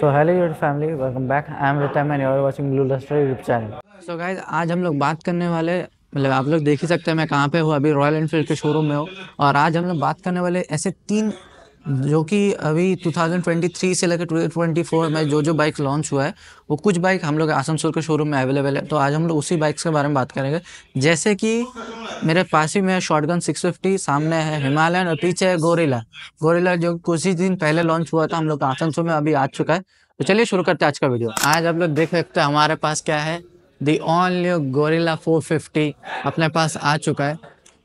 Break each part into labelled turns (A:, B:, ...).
A: तो hello your family welcome back I am Ritam and you are watching blue luster YouTube channel so guys आज हम लोग बात करने वाले मतलब आप लोग देख ही सकते हैं मैं कहाँ पे हूँ अभी रॉयल एनफील्ड के शोरूम में हूँ और आज हम लोग बात करने वाले ऐसे तीन जो कि अभी 2023 से लेकर 2024 में जो जो बाइक लॉन्च हुआ है वो कुछ बाइक हम लोग आसनसोल के शोरूम में अवेलेबल है तो आज हम लोग उसी बाइक्स के बारे में बात करेंगे जैसे कि मेरे पास ही में शॉर्ट गन सिक्स सामने है हिमालयन और पीछे है गोरेला गोरेला जो कुछ ही दिन पहले लॉन्च हुआ था हम लोग आसनसोल में अभी आ चुका है तो चलिए शुरू करते हैं आज का वीडियो आज आप लोग देख सकते हैं हमारे पास क्या है दी ऑनली गोरेला फोर अपने पास आ चुका है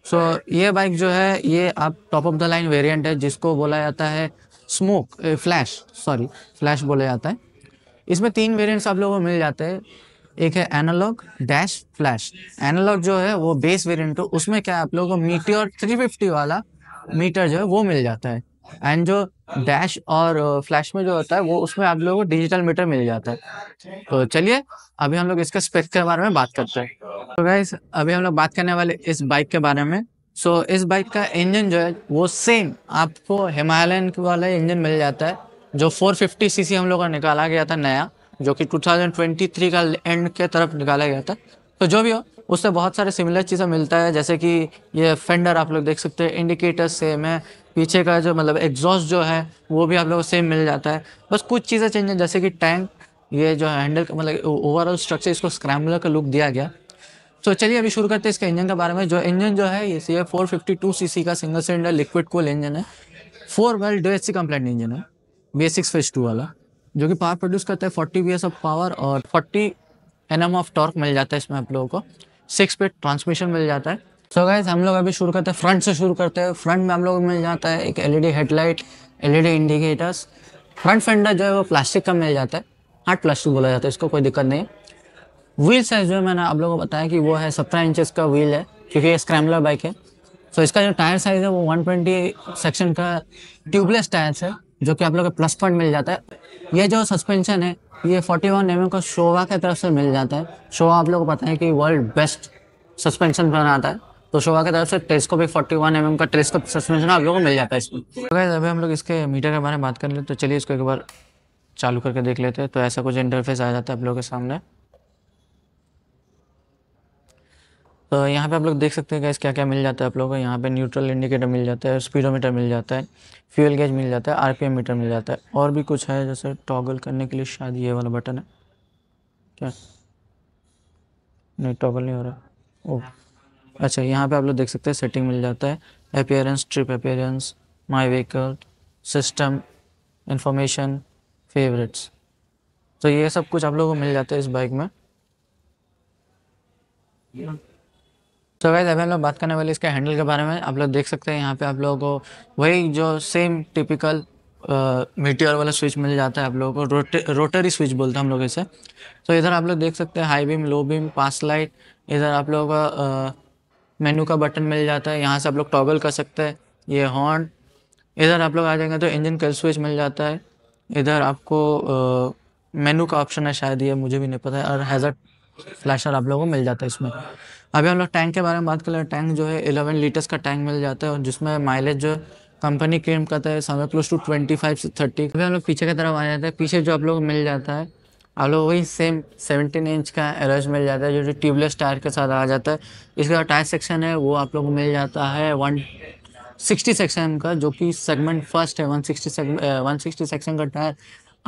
A: सो so, ये बाइक जो है ये आप top of the line variant है जिसको बोला जाता है स्मोक फ्लैश सॉरी फ्लैश बोला जाता है इसमें तीन वेरिएंट्स आप लोगों को मिल जाते हैं एक है एनालॉग डैश फ्लैश एनालॉग जो है वो बेस वेरिएंट है उसमें क्या आप लोगों को थ्री फिफ्टी वाला मीटर जो है वो मिल जाता है एंड जो डैश और फ्लैश में जो होता है वो उसमें आप लोगों को डिजिटल मीटर मिल जाता है तो चलिए अभी हम लोग इसके स्पेक्स के बारे में बात करते हैं तो गाइस अभी हम लोग बात करने वाले इस बाइक के बारे में सो so, इस बाइक का इंजन जो है वो सेम आपको हिमालयन वाला इंजन मिल जाता है जो 450 सीसी हम लोग का निकाला गया था नया जो कि 2023 का एंड के तरफ निकाला गया था तो जो भी हो उससे बहुत सारे सिमिलर चीज़ें मिलता है जैसे कि ये फेंडर आप लोग देख सकते हैं इंडिकेटर सेम है पीछे का जो मतलब एग्जॉस्ट जो है वो भी आप लोग को सेम मिल जाता है बस कुछ चीज़ें चेंज हैं जैसे कि टैंक ये जो हैंडल मतलब ओवरऑल स्ट्रक्चर इसको स्क्रैम्बलर का लुक दिया गया तो चलिए अभी शुरू करते हैं इसके इंजन के बारे में जो इंजन जो है ये सी है फोर फिफ्टी टू सी सी का single cylinder liquid cooled engine है four valve D H C compliant engine है बी सिक्स फेज टू वाला जो कि पावर प्रोड्यूस करता है फोर्टी बी एस ऑफ पावर और forty N M of torque मिल जाता है इसमें आप लोगों को सिक्स पेड ट्रांसमिशन मिल जाता है सो so गाइज हम लोग अभी शुरू करते हैं फ्रंट से शुरू करते हैं फ्रंट में हम लोग मिल जाता है एक LED headlight LED indicators front fender जो है वो प्लास्टिक का मिल जाता है हार्ड प्लास्टिक बोला जाता है इसको कोई दिक्कत नहीं है व्हील साइज जो है मैंने आप लोगों को बताया कि वो है सत्रह इंच का व्हील है क्योंकि ये स्क्रैम्बलर बाइक है सो so, इसका जो टायर साइज है वो 120 सेक्शन का ट्यूबलेस टायर्स है जो कि आप लोग को प्लस पॉइंट मिल जाता है ये जो सस्पेंशन है ये 41 वन mm का शोवा की तरफ से मिल जाता है शोवा आप लोग को पता है कि वर्ल्ड बेस्ट सस्पेंशन बनाता है तो शोवा की तरफ से टेस्कोपिक 41 वन mm का टेस्कोपिक सस्पेंशन आप लोगों को मिल जाता है इसमें तो अभी हम लोग इसके मीटर के बारे में बात कर लेते तो चलिए इसको एक बार चालू करके देख लेते हैं तो ऐसा कुछ इंटरफेस आ जाता है आप लोगों के सामने तो यहाँ पे आप लोग देख सकते हैं गैस क्या क्या मिल जाता है आप लोगों को यहाँ पे न्यूट्रल इंडिकेटर मिल जाता है स्पीडोमीटर मिल जाता है फ्यूल गेज मिल जाता है आरपीएम मीटर मिल जाता है और भी कुछ है जैसे टॉगल करने के लिए शायद ये वाला बटन है क्या नहीं टॉगल नहीं हो रहा ओ oh. अच्छा यहाँ पर आप लोग देख सकते हैं सेटिंग मिल जाता है appearance trip appearance my vehicle system information favourites तो ये सब कुछ आप लोगों को मिल जाता है इस बाइक में तो वैसे अभी हम लोग बात करने वाले इसके हैंडल के बारे में आप लोग देख सकते हैं यहाँ पे आप लोगों को वही जो सेम टिपिकल मीटियर वाला स्विच मिल जाता है आप लोगों को रोटे रोटरी स्विच बोलते हैं हम लोग इसे तो इधर आप लोग देख सकते हैं high beam low beam pass light इधर आप लोगों का मेनू का बटन मिल जाता है यहाँ से आप लोग टॉगल कर सकते हैं ये हॉर्न इधर आप लोग आ जाएंगे तो इंजन कल स्विच मिल जाता है इधर आपको मेनू का ऑप्शन है शायद ये मुझे भी नहीं पता है और हैज़र्ड फ्लैशर आप लोगों को मिल जाता है इसमें अभी हम लोग टैंक के बारे में बात कर रहे हैं टैंक जो है एलेवन लीटर्स का टैंक मिल जाता है और जिसमें माइलेज जो कंपनी क्लेम करता है समय क्लोज टू ट्वेंटी फाइव से थर्टी अभी हम लोग पीछे की तरफ आ जाते हैं पीछे जो आप लोग मिल जाता है आप लोग वही सेम सेवनटीन इंच का एलर्ज मिल जाता है जो जो ट्यूबलेस टायर के साथ आ जाता है इसका टायर सेक्शन है वो आप लोग को मिल जाता है वन सिक्सटी सेक्शन का जो कि सेगमेंट फर्स्ट है one sixty one sixty section का टायर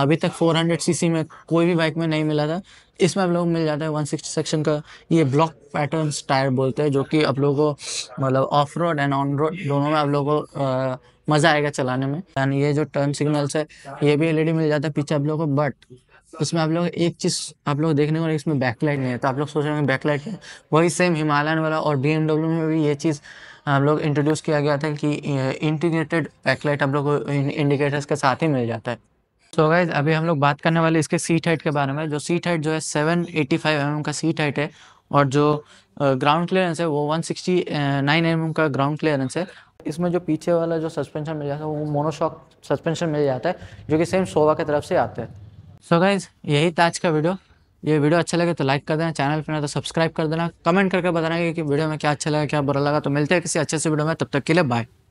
A: अभी तक 400 सीसी में कोई भी बाइक में नहीं मिला था इसमें आप लोगों को मिल जाता है 160 सेक्शन का ये ब्लॉक पैटर्न टायर बोलते हैं जो कि आप लोगों को मतलब off road and on road दोनों में आप लोगों को मज़ा आएगा चलाने में एंड ये जो टर्न सिग्नल्स है ये भी एल मिल जाता है पीछे आप लोगों को बट उसमें आप लोग एक चीज़ आप लोग देखने को इसमें बैकलाइट नहीं है तो आप लोग सोच रहे हैं बैकलाइट है वही सेम हिमालयन वाला और बी में भी ये चीज़ आप लोग इंट्रोड्यूस किया गया था कि इंटीग्रेटेड बैकलाइट आप लोग को इंडिकेटर्स के साथ ही मिल जाता है सो so गाइज अभी हम लोग बात करने वाले इसके सीट हाइट के बारे में जो सीट हाइट जो है 785 एम mm का सीट हाइट है और जो ग्राउंड क्लियरेंस है वो 169 एम mm का ग्राउंड क्लियरेंस है इसमें जो पीछे वाला जो सस्पेंशन मिल जाता है वो मोनोशॉक सस्पेंशन मिल जाता है जो कि सेम सोवा की तरफ से आते हैं सो गाइज यही था आज का वीडियो ये वीडियो अच्छा लगे तो लाइक कर देना चैनल पर ना तो सब्सक्राइब कर देना कमेंट करके बताना कि वीडियो में क्या अच्छा लगा क्या बुरा लगा तो मिलते हैं किसी अच्छे से वीडियो में तब तक के लिए बाय